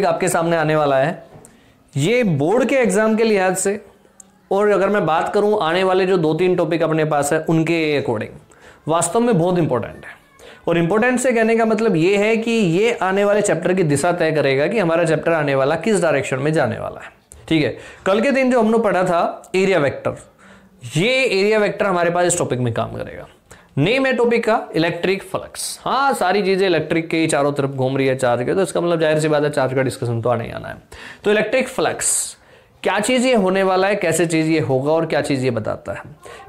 Topic आपके सामने आने वाला है ये बोर्ड के एग्जाम के लिहाज से और अगर मैं बात करूं आने वाले जो दो तीन टॉपिक अपने पास है उनके अकॉर्डिंग वास्तव में बहुत इंपॉर्टेंट है और इंपॉर्टेंट से कहने का मतलब ये है कि ये आने वाले चैप्टर की दिशा तय करेगा कि हमारा चैप्टर आने वाला किस डायरेक्शन में जाने वाला है ठीक है कल के दिन जो हमने पढ़ा था एरिया वेक्टर ये एरिया वेक्टर हमारे पास इस टॉपिक में काम करेगा नेम है टॉपिक का इलेक्ट्रिक फ्लक्स हाँ सारी चीजें इलेक्ट्रिक के ही चारों तरफ घूम रही है चार्ज के तो इसका मतलब जाहिर सी बात है चार्ज का डिस्कशन तो आने ही आना है तो इलेक्ट्रिक फ्लक्स क्या चीज़ ये होने वाला है कैसे चीज़ ये होगा और क्या चीज़ ये बताता है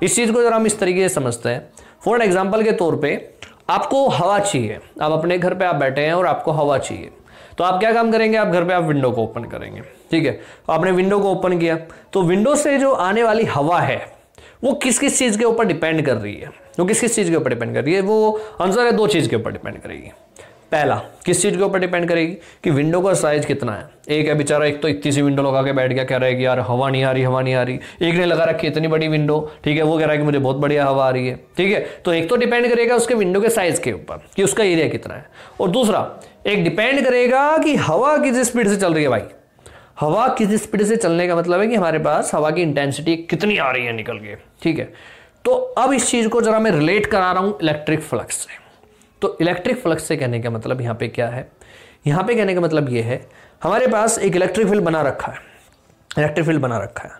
इस चीज़ को जरा हम इस तरीके से समझते हैं फॉर एग्जाम्पल के तौर पर आपको हवा चाहिए आप अपने घर पर आप बैठे हैं और आपको हवा चाहिए तो आप क्या काम करेंगे आप घर पे आप विंडो को ओपन करेंगे ठीक है तो आपने विंडो को ओपन किया तो विंडो से जो आने वाली हवा है वो किस किस चीज़ के ऊपर डिपेंड कर रही है वो किस किस चीज़ के ऊपर डिपेंड कर रही है वो आंसर है दो चीज़ के ऊपर डिपेंड करेगी पहला किस चीज़ के ऊपर डिपेंड करेगी कि विंडो का साइज कितना है एक है बेचारा एक तो इतनी सी विंडो लगा के बैठ गया कह रहा है कि यार हवा नहीं आ रही हवा नहीं आ रही एक ने लगा रखी इतनी बड़ी विंडो ठीक है वो कह रहा है कि मुझे बहुत बढ़िया हवा आ रही है ठीक है तो एक तो डिपेंड करेगा उसके विंडो के साइज के ऊपर कि उसका एरिया कितना है और दूसरा एक डिपेंड करेगा कि हवा किस स्पीड से चल रही है भाई हवा किस स्पीड से चलने का मतलब है कि हमारे पास हवा की इंटेंसिटी कितनी आ रही है निकल के ठीक है तो अब इस चीज़ को जरा मैं रिलेट करा रहा हूं इलेक्ट्रिक फ्लक्स से तो इलेक्ट्रिक फ्लक्स से कहने का मतलब यहाँ पे क्या है यहाँ पे कहने का मतलब ये है हमारे पास एक इलेक्ट्रिक फील्ड बना रखा है इलेक्ट्रिक फील्ड बना रखा है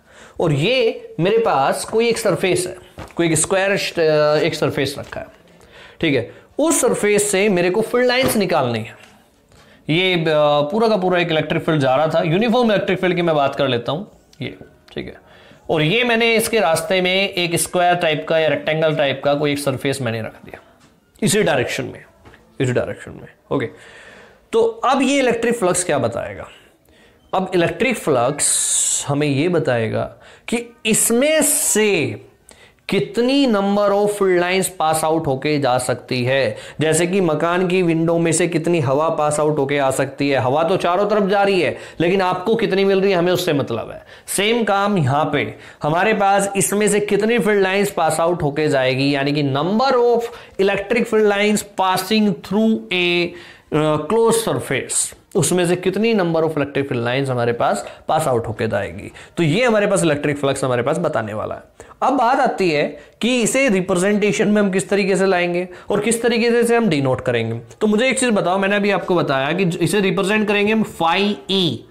और ये मेरे पास कोई एक सरफेस है कोई एक स्क्वायर एक सरफेस रखा है ठीक है उस सरफेस से मेरे को फील्ड लाइंस निकालनी है ये पूरा का पूरा एक इलेक्ट्रिक फील्ड जा रहा था यूनिफॉर्म इलेक्ट्रिक फील्ड की मैं बात कर लेता हूँ ये ठीक है और ये मैंने इसके रास्ते में एक स्क्वायर टाइप का या रेक्टेंगल टाइप का कोई एक सरफेस मैंने रख दिया इसी डायरेक्शन में इसी डायरेक्शन में ओके तो अब ये इलेक्ट्रिक फ्लक्स क्या बताएगा अब इलेक्ट्रिक फ्लक्स हमें ये बताएगा कि इसमें से कितनी number of lines pass out होके जा सकती है जैसे कि मकान की विंडो में से कितनी हवा पास आउट होके आ सकती है हवा तो चारों तरफ जा रही है लेकिन आपको कितनी मिल रही है हमें उससे मतलब है सेम काम यहां पे हमारे पास इसमें से कितनी फील्ड लाइंस पास आउट होके जाएगी यानी कि number of electric field lines passing through a close surface उसमें से कितनी number of electric field lines हमारे पास पास आउट होकर जाएगी तो ये हमारे पास इलेक्ट्रिक फ्लक्स हमारे पास बताने वाला है अब बात आती है कि इसे रिप्रेजेंटेशन में हम किस तरीके से लाएंगे और किस तरीके से इसे हम डिनोट करेंगे तो मुझे एक चीज बताओ मैंने अभी आपको बताया कि इसे रिप्रेजेंट करेंगे हम फाइ ई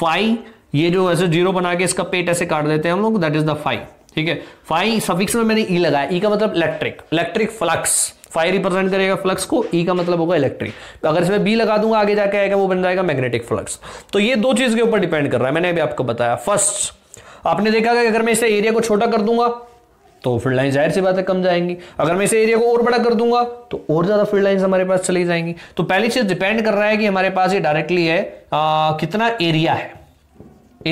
फाइ ये जो ऐसे जीरो बना के इसका पेट ऐसे काट देते हैं हम लोग दैट इज द फाइव ठीक है फाइ सफिक्स में मैंने ई e लगाया ई e का मतलब electric electric flux phi represent करेगा फ्लक्स को ई e का मतलब होगा इलेक्ट्रिक तो अगर इसमें बी लगा दूंगा आगे जाके आएगा वो बन जाएगा मैग्नेटिक फ्लक्स तो ये दो चीज के ऊपर डिपेंड कर रहा है मैंने अभी आपको बताया फर्स्ट आपने देखा कि अगर मैं इसे एरिया को छोटा कर दूंगा तो फील्ड लाइन जाहिर सी बात है कम जाएंगी अगर मैं इसे एरिया को और बड़ा कर दूंगा तो और ज्यादा फील्ड लाइन हमारे पास चली जाएंगी तो पहली चीज डिपेंड कर रहा है कि हमारे पास ये डायरेक्टली है आ, कितना एरिया है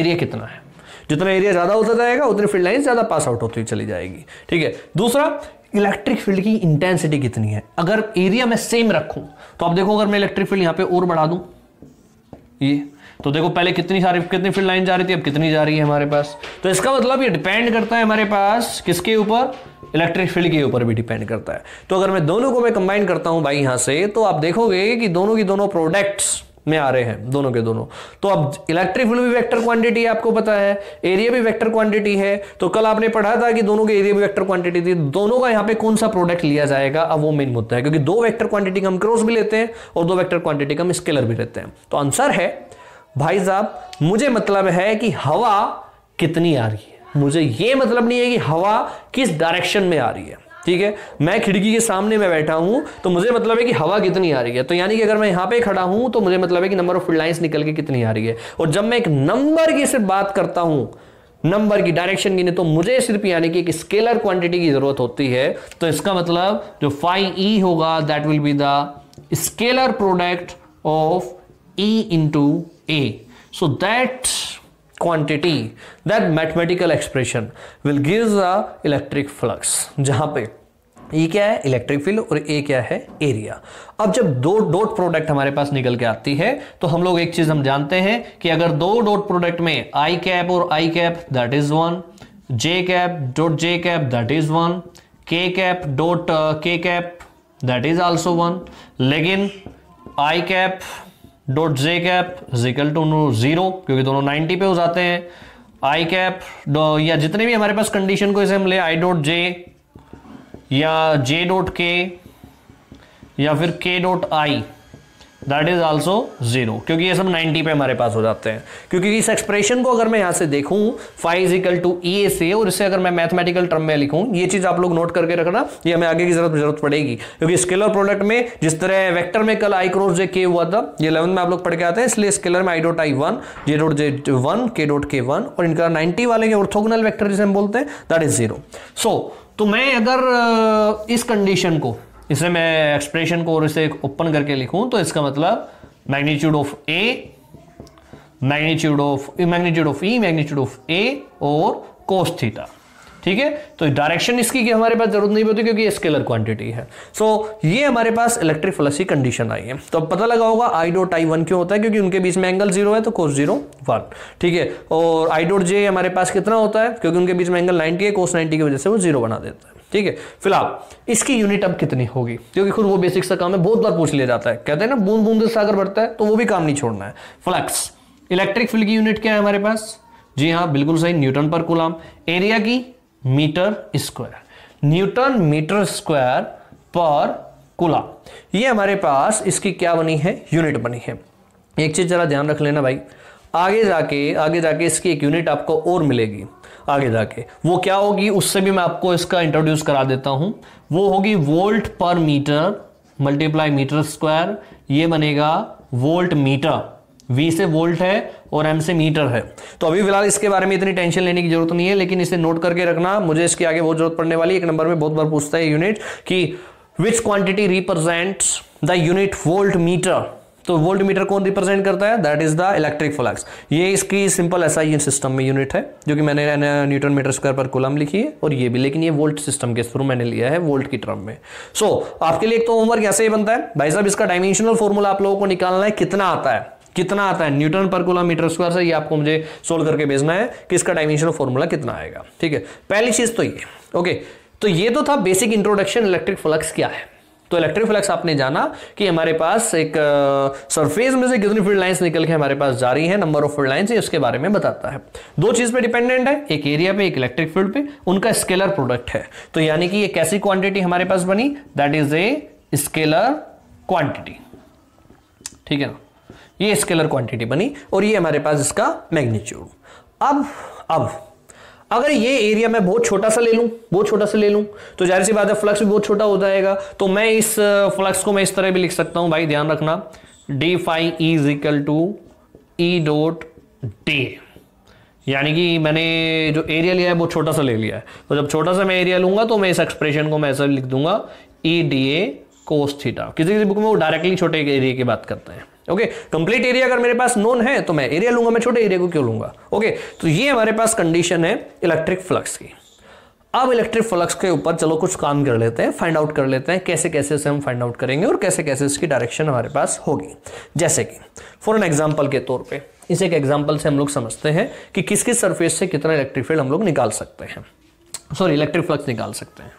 एरिया कितना है जितना एरिया ज्यादा होता जाएगा उतनी फील्ड लाइन ज्यादा पास आउट होती चली जाएगी ठीक है दूसरा इलेक्ट्रिक फील्ड की इंटेंसिटी कितनी है अगर एरिया में सेम रखूं तो आप देखो अगर मैं इलेक्ट्रिक फील्ड यहां पे और बढ़ा दूं ये तो देखो पहले कितनी सारी कितनी फील्ड लाइन जा रही थी अब कितनी जा रही है हमारे पास तो इसका मतलब ये डिपेंड करता है हमारे पास किसके ऊपर इलेक्ट्रिक फील्ड के ऊपर भी डिपेंड करता है तो अगर मैं दोनों को मैं कंबाइन करता हूं भाई यहां से तो आप देखोगे कि दोनों की दोनों प्रोडक्ट्स में आ रहे हैं दोनों के दोनों तो अब इलेक्ट्रिक फील्ड भी वेक्टर क्वांटिटी है आपको पता है एरिया भी वेक्टर क्वांटिटी है तो कल आपने पढ़ा था कि दोनों के एरिया भी वेक्टर क्वांटिटी थी दोनों का यहां पे कौन सा प्रोडक्ट लिया जाएगा अब वो मेन मुद्दा है क्योंकि दो वेक्टर क्वांटिटी का हम क्रॉस भी लेते हैं और दो वेक्टर क्वांटिटी का हम स्केलर भी लेते हैं तो आंसर है भाई साहब मुझे मतलब है कि हवा कितनी आ रही है मुझे ये मतलब नहीं है कि हवा किस डायरेक्शन में आ रही है ठीक है मैं खिड़की के सामने में बैठा हूं तो मुझे मतलब है कि हवा कितनी आ रही है तो यानी कि अगर मैं यहां पे खड़ा हूं तो मुझे मतलब है कि नंबर ऑफ फील्ड लाइन्स निकल के कितनी आ रही है और जब मैं एक नंबर की सिर्फ बात करता हूं नंबर की डायरेक्शन की नहीं तो मुझे सिर्फ यानी कि एक स्केलर क्वांटिटी की जरूरत होती है तो इसका मतलब जो फाइव ई e होगा that will be the scalar product of E into A so that quantity that mathematical expression will give the electric flux जहाँ पे ये e क्या है इलेक्ट्रिक फील्ड और ए क्या है एरिया अब जब दो डॉट प्रोडक्ट हमारे पास निकल के आती है तो हम लोग एक चीज हम जानते हैं कि अगर दो डॉट प्रोडक्ट में आई कैप और i cap that is one j cap dot j cap that is one k cap dot k cap that is also one लेकिन i cap dot j cap equal to no zero क्योंकि दोनों 90 पे हो जाते हैं आई cap या जितने भी हमारे पास कंडीशन को इसे हम ले आई डॉट जे या जे डॉट के या फिर k dot i that is also zero क्योंकि ये सब 90 पे हमारे पास हो जाते हैं क्योंकि इस एक्सप्रेशन को अगर मैं यहाँ से देखूँ phi is equal to E A से और इससे अगर मैं मैथमेटिकल टर्म में लिखूँ ये चीज़ आप लोग नोट करके रखना ये हमें आगे की जरूरत जरूरत पड़ेगी क्योंकि स्केलर प्रोडक्ट में जिस तरह वैक्टर में कल आई क्रोस जे के हुआ था ये इलेवन में आप लोग पढ़ के आते हैं इसलिए स्केलर में i dot i one j dot j one k dot k one और इनका नाइनटी वाले के ऑर्थोगनल वैक्टर जिसे हम बोलते हैं दैट इज जीरो सो तो मैं अगर इस कंडीशन को इसे मैं एक्सप्रेशन को और इसे ओपन करके लिखूं तो इसका मतलब magnitude of A magnitude of magnitude of E magnitude of A और कोस थीटा ठीक है तो डायरेक्शन इसकी की हमारे पास जरूरत नहीं पड़ती क्योंकि ये स्केलर क्वांटिटी है सो so, ये हमारे पास इलेक्ट्रिक फ्लक्स की कंडीशन आई है तो अब पता लगा होगा आई डोट आई वन क्यों होता है क्योंकि उनके बीच में एंगल जीरो है तो कोस जीरो वन ठीक है और आई डोट जे हमारे पास कितना होता है क्योंकि उनके बीच में एंगल नाइनटी है कोस नाइनटी की वजह से वो जीरो बना देता है ठीक है फिलहाल इसकी यूनिट अब कितनी होगी क्योंकि खुद वो बेसिक सा काम है बहुत बार पूछ लिया जाता है कहते हैं ना बूंद बूंद से सागर बढ़ता है तो वो भी काम नहीं छोड़ना है फ्लक्स इलेक्ट्रिक फील्ड की यूनिट क्या है हमारे पास जी हाँ बिल्कुल सही न्यूटन पर कुलाम एरिया की metre square newton metre square पर कूलम ये हमारे पास इसकी क्या बनी है यूनिट बनी है एक चीज़ ज़रा ध्यान रख लेना भाई आगे जाके आगे जाके इसकी एक यूनिट आपको और मिलेगी आगे जाके वो क्या होगी उससे भी मैं आपको इसका इंट्रोड्यूस करा देता हूं वो होगी वोल्ट पर मीटर मल्टीप्लाई मीटर स्क्वायर ये बनेगा वोल्ट मीटर वी से वोल्ट है और एम से मीटर है तो अभी फिलहाल इसके बारे में इतनी टेंशन लेने की जरूरत नहीं है लेकिन इसे नोट करके रखना मुझे इसके आगे बहुत जरूरत पड़ने वाली एक नंबर में बहुत बार पूछता है यूनिट कि which quantity represent the unit volt metre तो वोल्ट मीटर कौन रिप्रेजेंट करता है that is the electric flux ये इसकी सिंपल ऐसा ही सिस्टम में यूनिट है जो कि मैंने न्यूटन मीटर स्क्वायर पर कुलम लिखी है और ये भी लेकिन ये वोल्ट सिस्टम के थ्रू मैंने लिया है वोल्ट की टर्म में सो so, आपके लिए एक तो होमवर्क ऐसे ही बनता है भाई साहब इसका डायमेंशनल फॉर्मूला आप लोगों को निकालना है कितना आता है कितना आता है न्यूटन पर किलोमीटर स्क्वायर से ये आपको मुझे सोल्व करके भेजना है कि इसका डायमेंशन फॉर्मूला कितना आएगा ठीक है पहली चीज तो ये ओके तो ये तो था बेसिक इंट्रोडक्शन इलेक्ट्रिक फ्लक्स क्या है तो इलेक्ट्रिक फ्लक्स आपने जाना कि हमारे पास एक सरफेस में से कितनी फील्ड लाइंस निकल के हमारे पास जा रही है नंबर ऑफ फील्ड लाइंस ये उसके बारे में बताता है दो चीज पे डिपेंडेंट है एक एरिया पे एक इलेक्ट्रिक फील्ड पे उनका स्केलर प्रोडक्ट है तो यानी कि ये कैसी क्वांटिटी हमारे पास बनी that is a scalar quantity ठीक है ना ये स्केलर क्वांटिटी बनी और ये हमारे पास इसका मैग्नीट्यूड अब अब अगर ये एरिया मैं बहुत छोटा सा ले लूं बहुत छोटा सा ले लूं तो जाहिर सी बात है फ्लक्स भी बहुत छोटा हो जाएगा तो मैं इस फ्लक्स को मैं इस तरह भी लिख सकता हूं भाई ध्यान रखना d phi is equal to E dot d यानी कि मैंने जो एरिया लिया है वो छोटा सा ले लिया है तो जब छोटा सा मैं एरिया लूंगा तो मैं इस एक्सप्रेशन को मैं ऐसा लिख दूंगा E D A cos theta किसी किसी बुक में वो डायरेक्टली छोटे एरिया की बात करते हैं ओके कंप्लीट एरिया अगर मेरे पास नोन है तो मैं एरिया लूंगा मैं छोटे एरिया को क्यों लूंगा ओके okay, तो ये हमारे पास कंडीशन है इलेक्ट्रिक फ्लक्स की अब इलेक्ट्रिक फ्लक्स के ऊपर चलो कुछ काम कर लेते हैं फाइंड आउट कर लेते हैं कैसे कैसे उसे हम फाइंड आउट करेंगे और कैसे कैसे उसकी डायरेक्शन हमारे पास होगी जैसे कि फॉर एन एग्जाम्पल के तौर पर इस एक एग्जाम्पल से हम लोग समझते हैं कि किस किस सर्फेस से कितना इलेक्ट्रिक फील्ड हम लोग निकाल सकते हैं सॉरी इलेक्ट्रिक फ्लक्स निकाल सकते हैं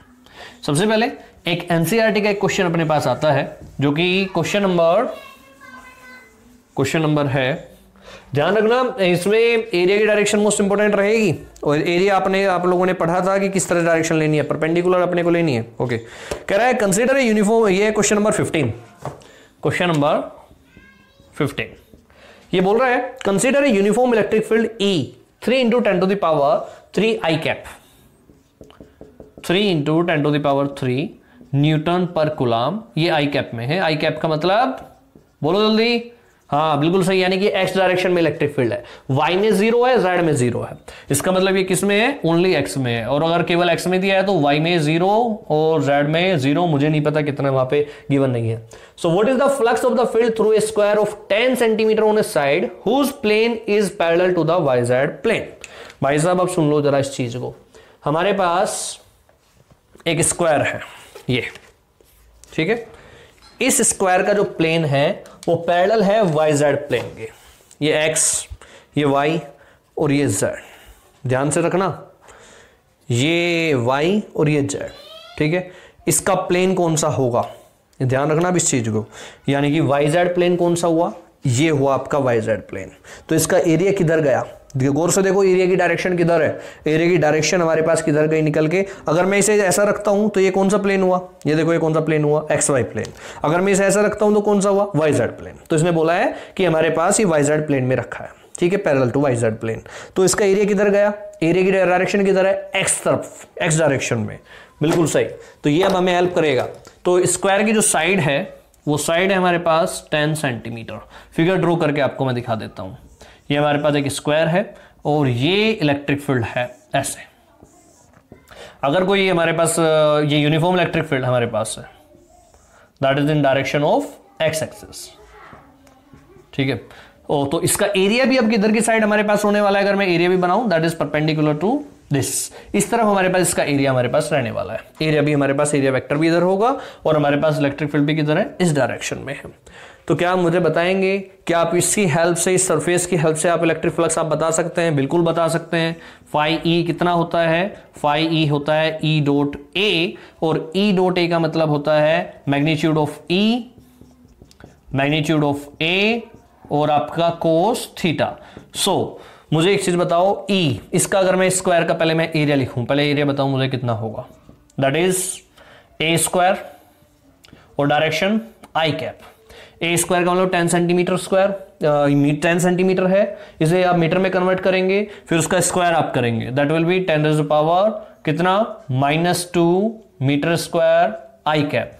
सबसे पहले एक एनसीआरटी का एक क्वेश्चन अपने पास आता है जो कि क्वेश्चन नंबर क्वेश्चन नंबर है ध्यान रखना इसमें एरिया की डायरेक्शन मोस्ट इंपॉर्टेंट रहेगी और एरिया आपने आप लोगों ने पढ़ा था कि किस तरह डायरेक्शन लेनी है परपेंडिकुलर अपने को लेनी है ओके कह रहा है कंसीडर यूनिफॉर्म ये question number fifteen question number fifteen ये बोल रहा है consider a uniform electric field E three into ten to the power three i cap three into ten to the power three newton पर कुलाम ये आई कैप में है आई cap का मतलब बोलो जल्दी हाँ बिल्कुल सही यानी कि एक्स डायरेक्शन में इलेक्ट्रिक फील्ड है वाई में जीरो है जेड में जीरो है इसका मतलब ये किस में है ओनली एक्स में है और अगर केवल एक्स में दिया है तो वाई में जीरो और जेड में जीरो मुझे नहीं पता कितना वहां पे गिवन नहीं है so what is the flux of the field through a square of ten centimetre on a side whose plane is parallel to the y z plane भाई साहब आप सुन लो जरा इस चीज को हमारे पास एक स्क्वायर है ये ठीक है इस स्क्वायर का जो प्लेन है वो पैरेलल है वाई जेड प्लेन के ये एक्स ये वाई और ये जेड ध्यान से रखना ये वाई और ये जेड ठीक है इसका प्लेन कौन सा होगा ध्यान रखना अब इस चीज़ को यानी कि वाई जेड प्लेन कौन सा हुआ ये हुआ आपका वाई जेड प्लेन तो इसका एरिया किधर गया गौर से देखो एरिया की डायरेक्शन किधर है एरिया की डायरेक्शन हमारे पास किधर गई निकल के अगर मैं इसे ऐसा रखता हूं तो ये कौन सा प्लेन हुआ ये देखो ये कौन सा प्लेन हुआ एक्स वाई प्लेन अगर मैं इसे ऐसा रखता हूं तो कौन सा हुआ वाई जेड प्लेन तो इसने बोला है कि हमारे पास ये वाई जेड प्लेन में रखा है ठीक है parallel to y z plane तो इसका एरिया किधर गया एरिया की डायरेक्शन किधर है एक्स तरफ एक्स डायरेक्शन में बिल्कुल सही तो ये अब हमें हेल्प करेगा तो स्क्वायर की जो साइड है वो साइड है हमारे पास टेन सेंटीमीटर फिगर ड्रॉ करके आपको मैं दिखा देता हूँ ये हमारे पास एक स्क्वायर है और ये इलेक्ट्रिक फील्ड है ऐसे अगर कोई हमारे पास ये यूनिफॉर्म इलेक्ट्रिक फील्ड हमारे पास है that is in direction of x axis ठीक है ओ तो इसका एरिया भी अब किधर की साइड हमारे पास होने वाला है अगर मैं एरिया भी बनाऊं that is perpendicular to this इस तरफ हमारे पास इसका एरिया हमारे पास रहने वाला है एरिया भी हमारे पास एरिया वेक्टर भी इधर होगा और हमारे पास इलेक्ट्रिक फील्ड भी किधर है इस डायरेक्शन में है तो क्या आप मुझे बताएंगे कि आप इसकी हेल्प से इस सरफेस की हेल्प से आप इलेक्ट्रिक फ्लक्स आप बता सकते हैं बिल्कुल बता सकते हैं फाइव ई e कितना होता है फाइव ई e होता है ई डॉट ए और ई डॉट ए का मतलब होता है magnitude of E magnitude of A और आपका कोस थीटा सो so, मुझे एक चीज़ बताओ ई e, इसका अगर मैं स्क्वायर का पहले मैं एरिया लिखूं पहले एरिया बताओ मुझे कितना होगा दैट इज ए स्क्वायर और direction i cap A square का मतलब ten centimetre square ten centimetre है इसे आप मीटर में कन्वर्ट करेंगे फिर उसका स्क्वायर आप करेंगे that will be ten is power कितना minus two metre square i cap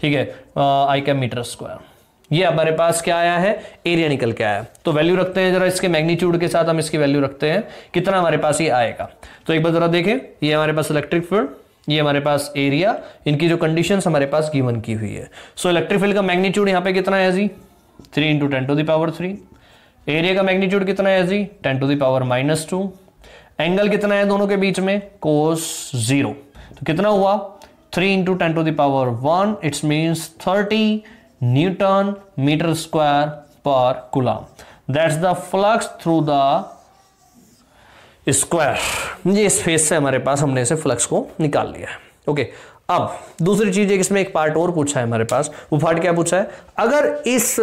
ठीक है आई कैप मीटर स्क्वायर ये हमारे पास क्या आया है एरिया निकल के आया तो वैल्यू रखते हैं जरा इसके मैग्नीट्यूड के साथ हम इसकी वैल्यू रखते हैं कितना हमारे पास ये आएगा तो एक बार जरा देखें ये हमारे पास इलेक्ट्रिक फील्ड ये हमारे पास एरिया इनकी जो कंडीशंस हमारे पास गिवन की हुई है सो इलेक्ट्रिक फील्ड का मैग्नीट्यूड यहाँ पे कितना है जी three into ten to the power three area का मैग्नीट्यूड कितना है जी ten to the power minus two angle कितना है दोनों के बीच में कोस जीरो तो कितना हुआ three into ten to the power one it's means thirty newton metre square पर coulomb that's the flux through the square ये स्पेस से हमारे पास हमने इसे फ्लक्स को निकाल लिया है ओके अब दूसरी चीज एक इसमें एक पार्ट और पूछा है हमारे पास वो पार्ट क्या पूछा है अगर इस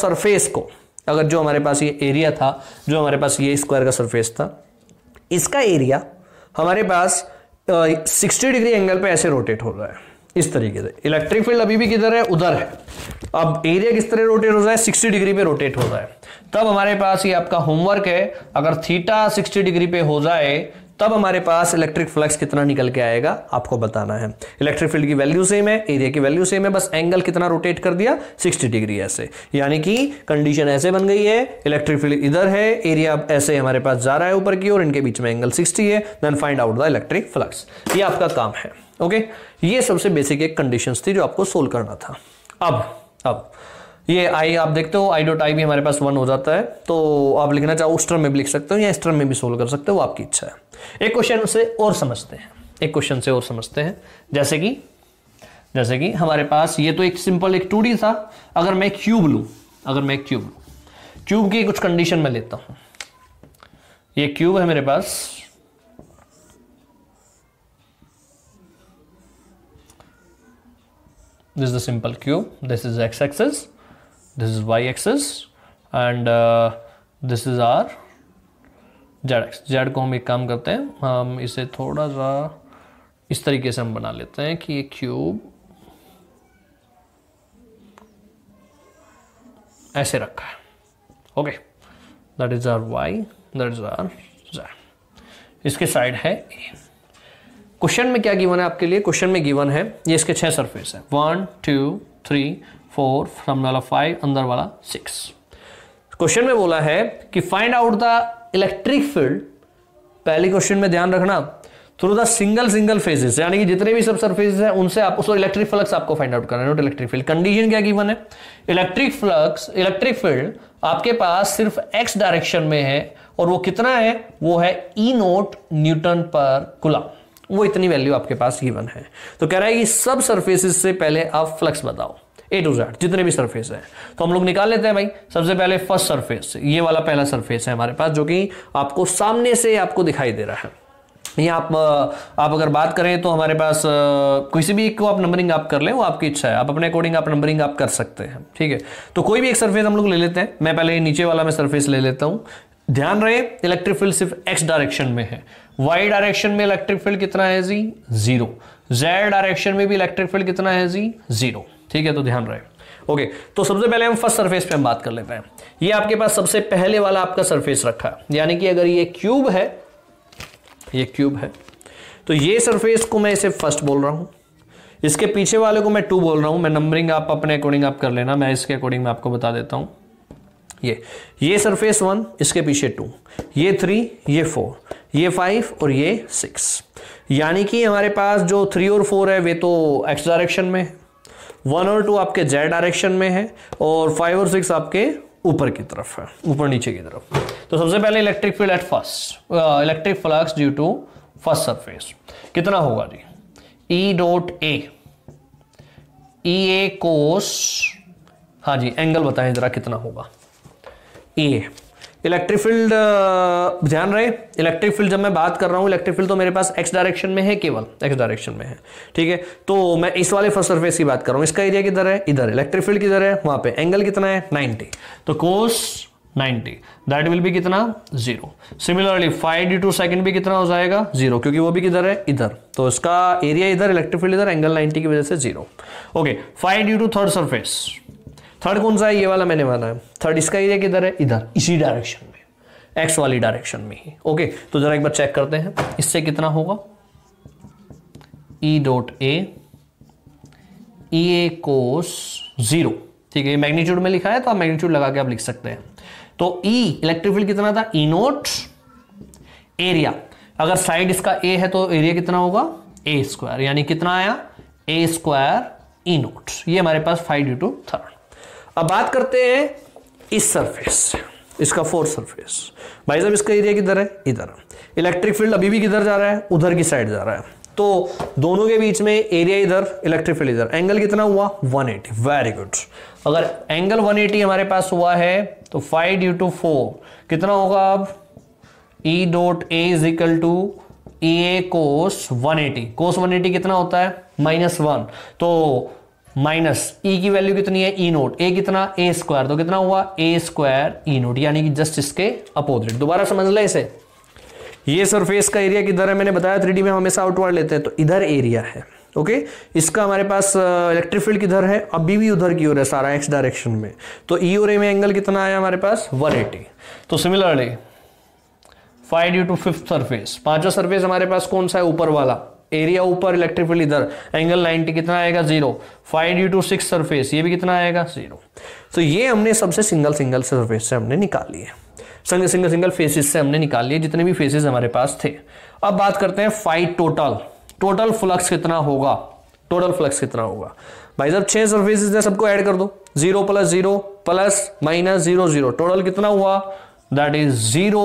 सरफेस को अगर जो हमारे पास ये एरिया था जो हमारे पास ये स्क्वायर का सरफेस था इसका एरिया हमारे पास सिक्सटी डिग्री एंगल पे ऐसे रोटेट हो रहा है इस तरीके से इलेक्ट्रिक फील्ड अभी भी किधर है उधर है अब एरिया किस तरह रोटेट हो रहा है 60 डिग्री पे रोटेट हो रहा है तब हमारे पास ये आपका होमवर्क है अगर थीटा 60 डिग्री पे हो जाए तब हमारे पास इलेक्ट्रिक फ्लक्स कितना निकल के आएगा आपको बताना है इलेक्ट्रिक फील्ड की वैल्यू सेम है एरिया की वैल्यू सेम है बस एंगल कितना रोटेट कर दिया 60 डिग्री ऐसे यानी कि कंडीशन ऐसे बन गई है इलेक्ट्रिक फील्ड इधर है एरिया ऐसे हमारे पास जा रहा है ऊपर की ओर इनके बीच में एंगल सिक्सटी है then find out the electric flux ये आपका काम है ओके ये सबसे बेसिक एक कंडीशन थी जो आपको सोल्व करना था अब अब ये आई आप देखते हो आई डॉट आई भी हमारे पास वन हो जाता है तो आप लिखना चाहो उस टर्म में भी लिख सकते हो या इस टर्म में भी सोल्व कर सकते हो वो आपकी इच्छा है एक क्वेश्चन से और समझते हैं एक क्वेश्चन से और समझते हैं जैसे कि जैसे कि हमारे पास ये तो एक सिंपल एक टू था अगर मैं क्यूब लू अगर मैं क्यूब लू क्यूब की कुछ कंडीशन में लेता हूं ये क्यूब है मेरे पास this is the simple cube this is x-axis this is y-axis and this is our z x z को हम एक काम करते हैं हम इसे थोड़ा सा इस तरीके से हम बना लेते हैं कि ये क्यूब ऐसे रखा है okay that is our y that is our z इसके साइड है ए क्वेश्चन में क्या गिवन है आपके लिए क्वेश्चन में गिवन है ये इसके छह सरफेस है वन टू थ्री फोर सामने वाला फाइव अंदर वाला सिक्स क्वेश्चन में बोला है कि find out the electric field पहले क्वेश्चन में ध्यान रखना through the single single faces यानी कि जितने भी सब सरफेसेस हैं उनसे आप उसको इलेक्ट्रिक फ्लक्स आपको फाइंड आउट करना है नॉट इलेक्ट्रिक फील्ड कंडीशन क्या गिवन है इलेक्ट्रिक फ्लक्स इलेक्ट्रिक फील्ड आपके पास सिर्फ एक्स डायरेक्शन में है और वो कितना है वो है ई नोट न्यूटन पर कुला वो इतनी वैल्यू आपके पास गिवन है तो कह रहा है कि सब सर्फेसिस से पहले आप फ्लक्स बताओ ए टू जेड जितने भी सरफेस हैं तो हम लोग निकाल लेते हैं भाई सबसे पहले फर्स्ट सरफेस ये वाला पहला सरफेस है हमारे पास जो कि आपको सामने से आपको दिखाई दे रहा है या आप आप अगर बात करें तो हमारे पास किसी भी एक को आप नंबरिंग आप कर लें वो आपकी इच्छा है आप अपने अकॉर्डिंग आप नंबरिंग आप कर सकते हैं ठीक है तो कोई भी एक सरफेस हम लोग ले लेते हैं मैं पहले नीचे वाला मैं सरफेस ले लेता हूं ध्यान रहे इलेक्ट्रिक फील्ड सिर्फ एक्स डायरेक्शन में है वाई डायरेक्शन में इलेक्ट्रिक फील्ड कितना है जी जीरो जेड डायरेक्शन में भी इलेक्ट्रिक फील्ड कितना है जी जीरो ठीक है तो ध्यान रहे ओके तो सबसे पहले हम फर्स्ट सरफेस पे हम बात कर लेते हैं ये आपके पास सबसे पहले वाला आपका सरफेस रखा यानी कि अगर ये क्यूब है ये क्यूब है तो ये सरफेस को मैं इसे फर्स्ट बोल रहा हूं इसके पीछे वाले को मैं टू बोल रहा हूं मैं नंबरिंग आप अपने अकॉर्डिंग आप कर लेना मैं इसके अकॉर्डिंग में आपको बता देता हूं ये ये सरफेस वन इसके पीछे टू ये थ्री ये फोर ये फाइव और ये सिक्स यानी कि हमारे पास जो थ्री और फोर है वे तो एक्स डायरेक्शन में है वन और टू आपके जेड डायरेक्शन में है और फाइव और सिक्स आपके ऊपर की तरफ है ऊपर नीचे की तरफ तो सबसे पहले electric field at first electric flux due to first surface कितना होगा जी ई डॉट ए ई ए कोस हाँ जी एंगल बताएं जरा कितना होगा ए इलेक्ट्रिक फील्ड ध्यान रहे इलेक्ट्रिक फील्ड जब मैं बात कर रहा हूँ इलेक्ट्रिक फील्ड तो मेरे पास एक्स डायरेक्शन में है केवल एक्स डायरेक्शन में है ठीक है तो मैं इस वाले फर्स्ट सरफेस की बात कर रहा हूँ इसका एरिया किधर है इधर इलेक्ट्रिक फील्ड किधर है वहां पे एंगल कितना है नाइनटी तो कोस नाइनटी दैट विल भी कितना zero similarly phi due to second भी कितना हो जाएगा जीरो क्योंकि वो भी किधर है इधर तो इसका एरिया इधर इलेक्ट्रिक फील्ड इधर एंगल नाइनटी की वजह से zero okay phi due to third surface third कौन सा है ये वाला मैंने माना है थर्ड इसका एरिया किधर है इधर इसी डायरेक्शन में एक्स वाली डायरेक्शन में ही ओके तो जरा एक बार चेक करते हैं इससे कितना होगा ई dot A E A cos zero ठीक है मैग्नीट्यूड में लिखा है तो आप मैग्नीट्यूड लगा के आप लिख सकते हैं तो ई इलेक्ट्रिक फील्ड कितना था ई नोट एरिया अगर साइड इसका ए है तो एरिया कितना होगा ए स्क्वायर यानी कितना आया ए स्क्वायर ई नोट ये हमारे पास फाइव ड्यू टू थर्ड अब बात करते हैं इस सरफेस से इसका फोर सरफेस भाई साहब इसका एरिया किधर है इधर इलेक्ट्रिक फील्ड अभी भी किधर जा रहा है उधर की साइड जा रहा है तो दोनों के बीच में एरिया इधर इलेक्ट्रिक फील्ड इधर एंगल कितना हुआ 180 वेरी गुड अगर एंगल 180 हमारे पास हुआ है तो फाइव ड्यू टू फोर कितना होगा अब E dot A is equal to A cos 180 cos 180 कितना होता है माइनस वन तो माइनस ई e की वैल्यू कितनी है ई e नोट ए कितना ए स्क्वायर तो कितना हुआ ए स्क्वायर ई नोट यानी कि जस्ट इसके अपोजिट दोबारा समझ लें इसे ये सरफेस का एरिया किधर है मैंने बताया थ्री में हमेशा आउटवर्ड लेते हैं तो इधर एरिया है ओके okay? इसका हमारे पास इलेक्ट्रिक फील्ड किधर है अभी भी उधर की ओर है सारा एक्स डायरेक्शन में तो ई e और ए में एंगल कितना आया हमारे पास 180 तो similarly phi due to fifth surface पांचवा सरफेस हमारे पास कौन सा है ऊपर वाला एरिया ऊपर इलेक्ट्रिक फील्ड इधर एंगल 90 कितना आएगा zero phi due to six surface ये भी कितना आएगा जीरो तो ये हमने सबसे सिंगल सिंगल सरफेस से हमने निकाल लिए संग सिंगल सिंगल फेसेस से हमने निकाल लिए जितने भी फेसेस हमारे पास थे अब बात करते हैं फाइव टोटल टोटल फ्लक्स कितना होगा टोटल फ्लक्स कितना होगा भाई साहब छह सर्फेसिस ने सबको एड कर दो zero plus zero plus minus zero zero total कितना हुआ दैट इज जीरो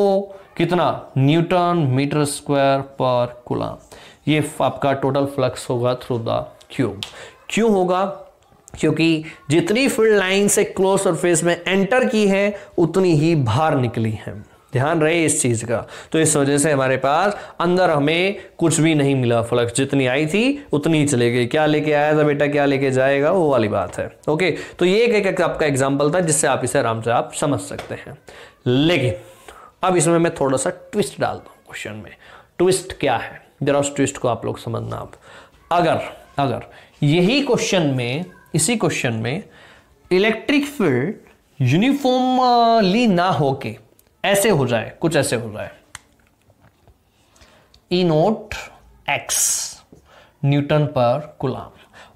कितना न्यूटन मीटर स्क्वायर पर कुलाम ये आपका टोटल फ्लक्स होगा थ्रू द क्यूब क्यों होगा क्योंकि जितनी फील्ड लाइन से क्लोज सरफेस में एंटर की है उतनी ही बाहर निकली है ध्यान रहे इस चीज़ का तो इस वजह से हमारे पास अंदर हमें कुछ भी नहीं मिला फ्लक्स जितनी आई थी उतनी ही चले गई क्या लेके आया था बेटा क्या लेके जाएगा वो वाली बात है ओके तो ये एक, एक आपका एग्जाम्पल था जिससे आप इसे आराम से आप समझ सकते हैं लेकिन अब इसमें मैं थोड़ा सा ट्विस्ट डालता हूँ क्वेश्चन में ट्विस्ट क्या है जरा उस ट्विस्ट को आप लोग समझना आप अगर अगर यही क्वेश्चन में इसी क्वेश्चन में इलेक्ट्रिक फील्ड यूनिफॉर्मली ना होके ऐसे हो जाए कुछ ऐसे हो जाए ई नोट एक्स न्यूटन पर गुलाम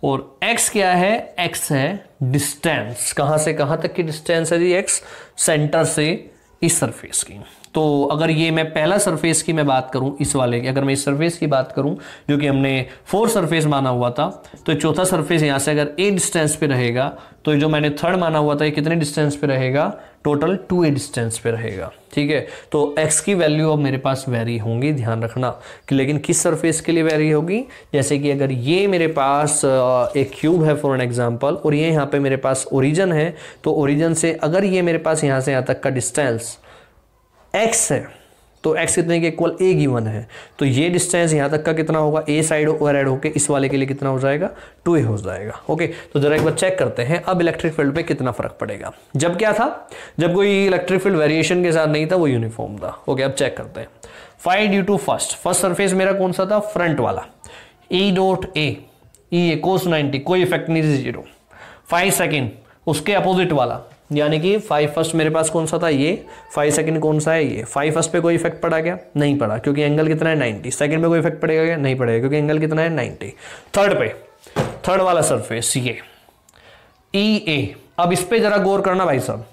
और x क्या है x है डिस्टेंस कहां से कहां तक की डिस्टेंस है जी x सेंटर से इस सरफेस की तो अगर ये मैं पहला सरफेस की मैं बात करूं इस वाले की अगर मैं इस सरफेस की बात करूं जो कि हमने फोर सरफेस माना हुआ था तो चौथा सरफेस यहां से अगर ए डिस्टेंस पे रहेगा तो जो मैंने थर्ड माना हुआ था ये कितने डिस्टेंस पे रहेगा टोटल टू डिस्टेंस पे रहेगा ठीक है तो एक्स की वैल्यू अब मेरे पास वेरी होंगी ध्यान रखना कि लेकिन किस सरफेस के लिए वेरी होगी जैसे कि अगर ये मेरे पास एक क्यूब है फॉर एन एग्जांपल और ये यहाँ पे मेरे पास ओरिजन है तो ओरिजन से अगर ये मेरे पास यहाँ से यहाँ तक का डिस्टेंस एक्स है तो x कितने के इक्वल ए गिवन है तो ये डिस्टेंस यहाँ तक का कितना होगा ए साइड ओवर एड होकर इस वाले के लिए कितना हो जाएगा टू ए हो जाएगा ओके तो जरा एक बार चेक करते हैं अब इलेक्ट्रिक फील्ड पे कितना फर्क पड़ेगा जब क्या था जब कोई इलेक्ट्रिक फील्ड वेरिएशन के साथ नहीं था वो यूनिफॉर्म था ओके अब चेक करते हैं phi due to first first surface मेरा कौन सा था फ्रंट वाला E dot A E A cos ninety कोई इफेक्ट नहीं जीरो फाइव सेकेंड उसके अपोजिट वाला यानी कि फाइव फर्स्ट मेरे पास कौन सा था ये फाइव सेकंड कौन सा है ये फाइव फर्स्ट पे कोई इफेक्ट पड़ा क्या नहीं पड़ा क्योंकि एंगल कितना है नाइन्टी सेकंड पे कोई इफेक्ट पड़ेगा क्या नहीं पड़ेगा क्योंकि एंगल कितना है नाइन्टी थर्ड पे थर्ड वाला सरफेस ये ई e, ए अब इस पर जरा गौर करना भाई साहब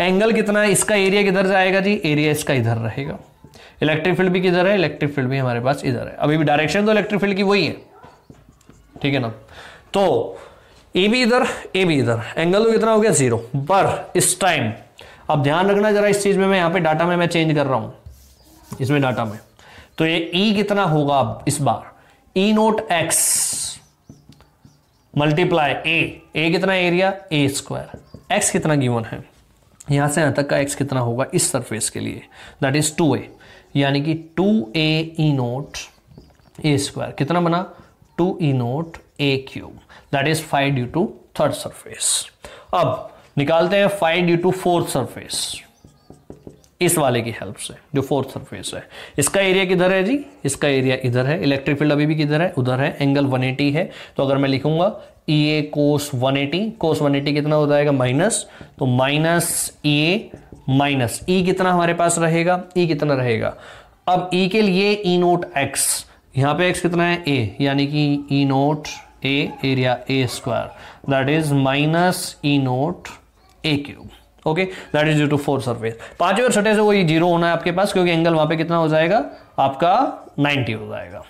एंगल कितना है इसका एरिया किधर जाएगा जी एरिया इसका इधर रहेगा इलेक्ट्रिक फील्ड भी किधर है इलेक्ट्रिक फील्ड भी हमारे पास इधर है अभी भी डायरेक्शन तो इलेक्ट्रिक फील्ड की वही है ठीक है ना तो ए भी इधर ए भी इधर एंगल तो कितना हो गया जीरो पर इस टाइम अब ध्यान रखना जरा इस चीज में मैं यहां पे डाटा में मैं चेंज कर रहा हूं इसमें डाटा में तो ये ई e कितना होगा अब इस बार E naught x multiply A A कितना एरिया ए स्क्वायर एक्स कितना गिवन है यहां से यहां तक का एक्स कितना होगा इस सरफेस के लिए दैट इज टू ए यानी कि two A E naught A square कितना बना two E naught A cube that is phi due to third surface अब निकालते हैं phi due to fourth surface इस वाले की हेल्प से जो फोर्थ सरफेस है इसका एरिया किधर है जी इसका एरिया इधर है इलेक्ट्रिक फील्ड अभी भी किधर है उधर है एंगल 180 है तो अगर मैं लिखूंगा E A cos one eighty cos one eighty कितना हो जाएगा माइनस तो माइनस ई ए माइनस ई कितना हमारे पास रहेगा ई e कितना रहेगा अब ई e के लिए ई नोट एक्स यहां पे एक्स कितना है ए यानी कि E e naught a area a square that is minus e note a cube okay that is due to four surface पांचवें और छठे से वो ये जीरो होना है आपके पास क्योंकि एंगल वहां पे कितना हो जाएगा आपका 90 हो जाएगा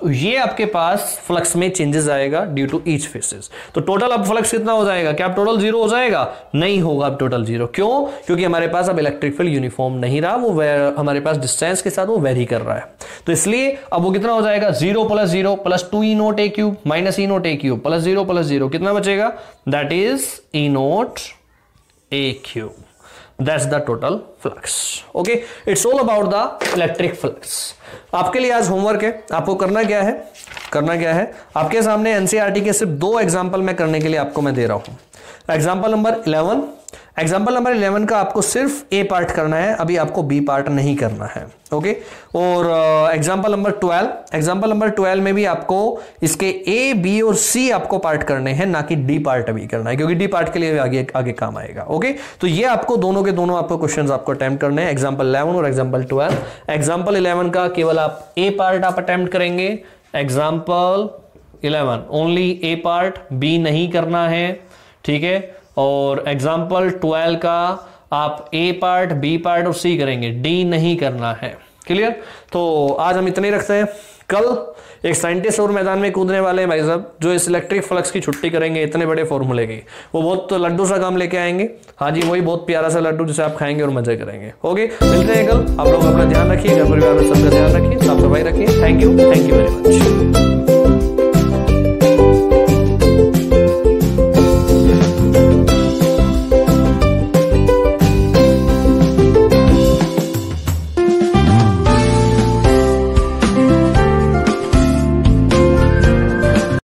तो ये आपके पास फ्लक्स में चेंजेस आएगा ड्यू टू ईच फेसेस तो टोटल अब फ्लक्स कितना हो जाएगा क्या अब टोटल जीरो हो जाएगा नहीं होगा अब टोटल जीरो क्यों क्योंकि हमारे पास अब इलेक्ट्रिक फील्ड यूनिफॉर्म नहीं रहा वो हमारे पास डिस्टेंस के साथ वो वेरी कर रहा है तो इसलिए अब वो कितना हो जाएगा zero plus zero plus two E naught A cube minus E naught A cube plus zero plus zero कितना बचेगा that is E naught A cube that's the total flux okay it's all about the electric flux आपके लिए आज homework है आपको करना क्या है करना क्या है आपके सामने एनसीआरटी e के सिर्फ दो एग्जाम्पल मैं करने के लिए आपको मैं दे रहा हूं example number eleven example number eleven का आपको सिर्फ ए पार्ट करना है अभी आपको बी पार्ट नहीं करना है ओके okay? और example number twelve example number twelve में भी आपको इसके ए बी और सी आपको पार्ट करने हैं ना कि डी पार्ट अभी करना है क्योंकि डी पार्ट के लिए आगे आगे काम आएगा ओके okay? तो ये आपको दोनों के दोनों आपको क्वेश्चन आपको अटैम्प्ट करने हैं एग्जाम्पल इलेवन और एग्जाम्पल ट्वेल्व एग्जाम्पल इलेवन का केवल आप ए पार्ट आप अटैम्प्ट करेंगे example eleven only A part B नहीं करना है ठीक है और एग्जाम्पल ट्वेल्व का आप ए पार्ट बी पार्ट और सी करेंगे डी नहीं करना है क्लियर तो आज हम इतने ही रखते हैं कल एक साइंटिस्ट और मैदान में कूदने वाले हैं भाई साहब जो इस इलेक्ट्रिक फ्लक्स की छुट्टी करेंगे इतने बड़े फॉर्मूले की वो बहुत तो लड्डू सा काम लेके आएंगे हाँ जी वही बहुत प्यारा सा लड्डू जिसे आप खाएंगे और मजे करेंगे ओके मिलते हैं कल आप लोग अपना ध्यान रखिए घर परिवार में सबका ध्यान रखिए साफ सफाई रखिए thank you thank you very much